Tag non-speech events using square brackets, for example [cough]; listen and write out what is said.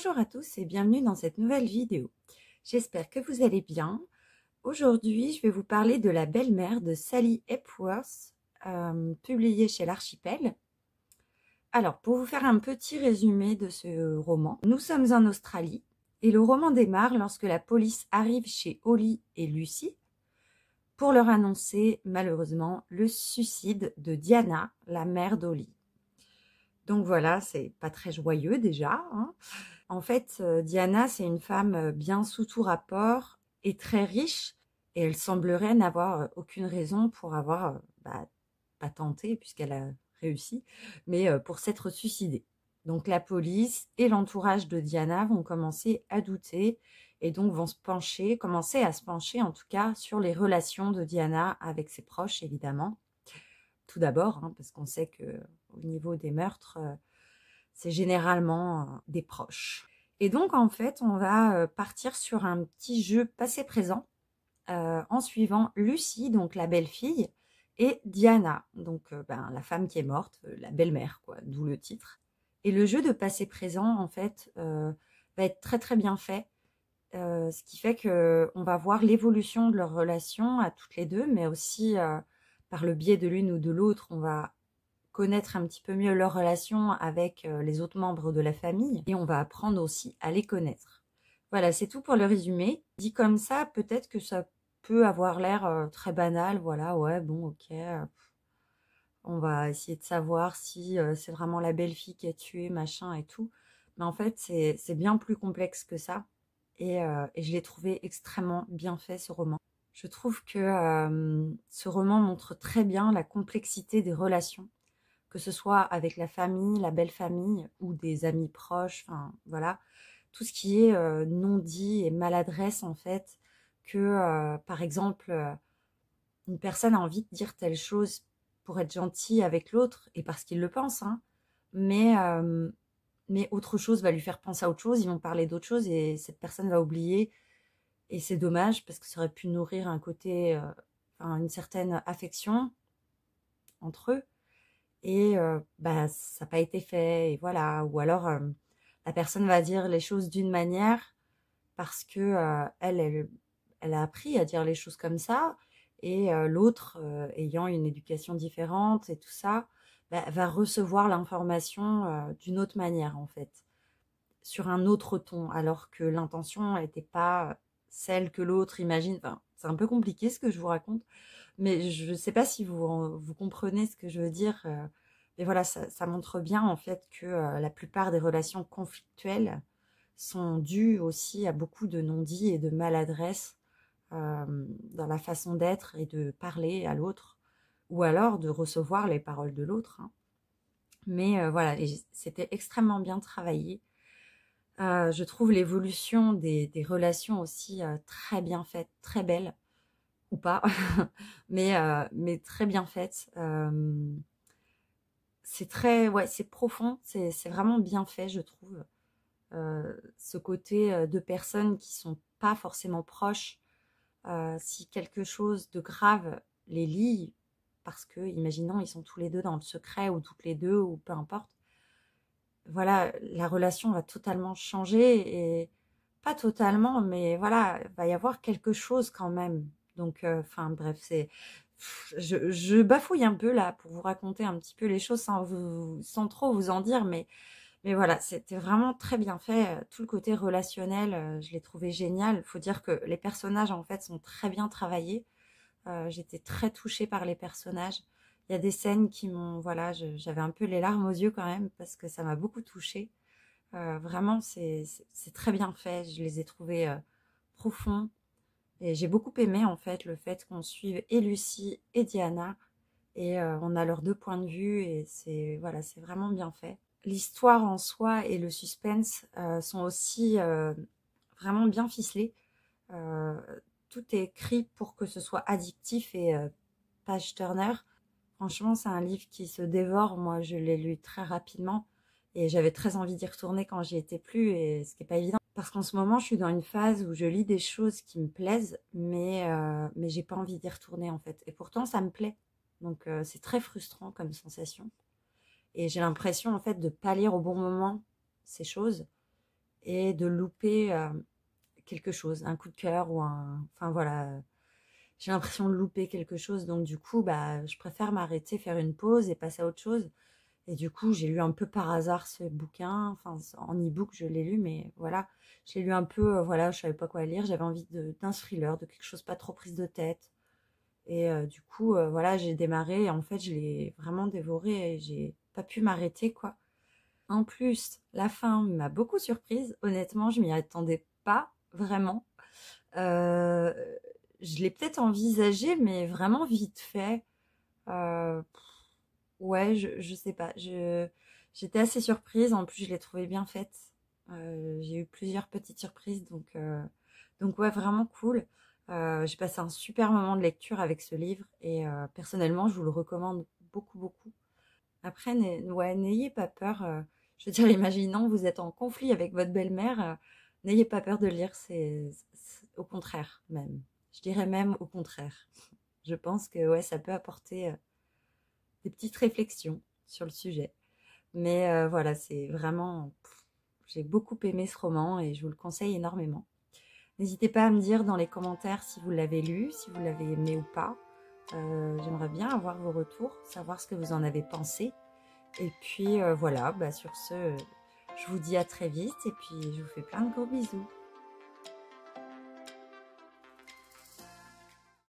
Bonjour à tous et bienvenue dans cette nouvelle vidéo. J'espère que vous allez bien. Aujourd'hui, je vais vous parler de La belle-mère de Sally Hepworth, euh, publiée chez l'Archipel. Alors, pour vous faire un petit résumé de ce roman, nous sommes en Australie et le roman démarre lorsque la police arrive chez Holly et Lucie pour leur annoncer malheureusement le suicide de Diana, la mère d'Holly. Donc voilà, c'est pas très joyeux déjà. Hein. En fait, euh, Diana, c'est une femme euh, bien sous tout rapport et très riche, et elle semblerait n'avoir euh, aucune raison pour avoir bah, pas tenté, puisqu'elle a réussi, mais pour s'être suicidée. Donc la police et l'entourage de Diana vont commencer à douter et donc vont se pencher, commencer à se pencher en tout cas sur les relations de Diana avec ses proches évidemment. Tout d'abord, hein, parce qu'on sait qu'au niveau des meurtres, c'est généralement euh, des proches. Et donc en fait, on va euh, partir sur un petit jeu passé-présent euh, en suivant Lucie, donc la belle-fille, et Diana, donc ben, la femme qui est morte, la belle-mère, quoi, d'où le titre. Et le jeu de passé-présent, en fait, va être très très bien fait, ce qui fait que on va voir l'évolution de leur relation à toutes les deux, mais aussi par le biais de l'une ou de l'autre, on va connaître un petit peu mieux leurs relation avec euh, les autres membres de la famille et on va apprendre aussi à les connaître. Voilà, c'est tout pour le résumé. Dit comme ça, peut-être que ça peut avoir l'air euh, très banal, voilà, ouais, bon, ok. Euh, on va essayer de savoir si c'est vraiment la belle-fille qui a tué, machin et tout. Mais en fait, c'est bien plus complexe que ça. Et, je l'ai trouvé extrêmement bien fait, ce roman. Je trouve que ce roman montre très bien la complexité des relations que ce soit avec la famille, la belle famille ou des amis proches, enfin voilà, tout ce qui est euh, non dit et maladresse en fait, que euh, par exemple euh, une personne a envie de dire telle chose pour être gentille avec l'autre et parce qu'il le pense, hein. mais mais autre chose va lui faire penser à autre chose, ils vont parler d'autre chose et cette personne va oublier et c'est dommage parce que ça aurait pu nourrir un côté, une certaine affection entre eux et euh, ben, ça n'a pas été fait, et voilà. Ou alors, euh, la personne va dire les choses d'une manière parce que euh, elle, elle, a appris à dire les choses comme ça, et l'autre, ayant une éducation différente et tout ça, ben, va recevoir l'information d'une autre manière, en fait, sur un autre ton, alors que l'intention n'était pas celle que l'autre imagine. Enfin, c'est un peu compliqué ce que je vous raconte, mais je ne sais pas si vous, euh, comprenez ce que je veux dire. Euh, mais voilà, ça, montre bien en fait que euh, la plupart des relations conflictuelles sont dues aussi à beaucoup de non-dits et de maladresses dans la façon d'être et de parler à l'autre, ou alors de recevoir les paroles de l'autre. Hein. Mais voilà, c'était extrêmement bien travaillé. Euh, je trouve l'évolution des, relations aussi euh, très bien faite, très belle, ou pas, [laughs] euh, mais, très bien faite. c'est très, ouais, c'est profond, c'est vraiment bien fait, je trouve. ce côté de personnes qui sont pas forcément proches, si quelque chose de grave les lie, parce que, imaginons, ils sont tous les deux dans le secret, ou toutes les deux, ou peu importe, voilà, la relation va totalement changer et pas totalement, mais voilà, va y avoir quelque chose quand même. Donc, euh, enfin, bref, c'est, je, je, bafouille un peu là pour vous raconter un petit peu les choses sans vous, sans trop vous en dire, mais, mais voilà, c'était vraiment très bien fait. Euh, tout le côté relationnel, euh, je l'ai trouvé génial. Faut dire que les personnages en fait sont très bien travaillés. J'étais très touchée par les personnages il y a des scènes qui m'ont, voilà, j'avais un peu les larmes aux yeux quand même parce que ça m'a beaucoup touchée. Euh, vraiment, c'est très bien fait. Je les ai trouvés euh, profonds et j'ai beaucoup aimé en fait le fait qu'on suive et Lucie et Diana et euh, on a leurs deux points de vue et c'est voilà, c'est vraiment bien fait. L'histoire en soi et le suspense sont aussi vraiment bien ficelés. tout est écrit pour que ce soit addictif et page turner. Franchement, c'est un livre qui se dévore. Moi, je l'ai lu très rapidement et j'avais très envie d'y retourner quand j'y étais plus, et ce qui n'est pas évident. Parce qu'en ce moment, je suis dans une phase où je lis des choses qui me plaisent, mais, je euh, mais j'ai pas envie d'y retourner en fait. Et pourtant, ça me plaît. Donc, euh, c'est très frustrant comme sensation. Et j'ai l'impression en fait de pas lire au bon moment ces choses et de louper euh, quelque chose, un coup de cœur ou un. Enfin voilà j'ai l'impression de louper quelque chose. Donc du coup, bah, je préfère m'arrêter, faire une pause et passer à autre chose. Et du coup, j'ai lu un peu par hasard ce bouquin. Enfin, en e-book, je l'ai lu, mais voilà. j'ai lu un peu, euh, voilà, je savais pas quoi lire. J'avais envie d'un thriller, de quelque chose pas trop prise de tête. Et euh, du coup, euh, voilà, j'ai démarré. Et en fait, je l'ai vraiment dévoré et j'ai pas pu m'arrêter, quoi. En plus, la fin m'a beaucoup surprise. Honnêtement, je m'y attendais pas vraiment. Euh, je l'ai peut-être envisagé, mais vraiment vite fait. Euh, ouais, je, je sais pas. J'étais assez surprise. En plus, je l'ai trouvé bien faite. Euh, j'ai eu plusieurs petites surprises. Donc, euh, donc ouais, vraiment cool. J'ai passé un super moment de lecture avec ce livre. Et personnellement, je vous le recommande beaucoup, beaucoup. Après, n'ayez pas peur. je veux dire, imaginons, vous êtes en conflit avec votre belle-mère. n'ayez pas peur de lire. C'est au contraire, même. Je dirais même au contraire. Je pense que ouais, ça peut apporter euh, des petites réflexions sur le sujet. Mais euh, voilà, c'est vraiment. J'ai beaucoup aimé ce roman et je vous le conseille énormément. N'hésitez pas à me dire dans les commentaires si vous l'avez lu, si vous l'avez aimé ou pas. Euh, j'aimerais bien avoir vos retours, savoir ce que vous en avez pensé. Et puis voilà, bah, sur ce, je vous dis à très vite et puis je vous fais plein de gros bisous.